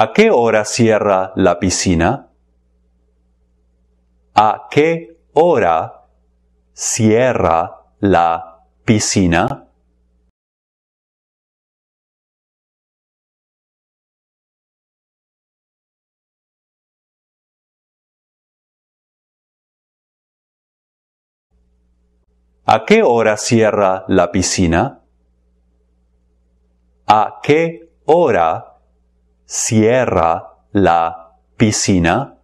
¿A qué hora cierra la piscina? ¿A qué hora cierra la piscina? ¿A qué hora cierra la piscina? ¿A qué hora cierra la piscina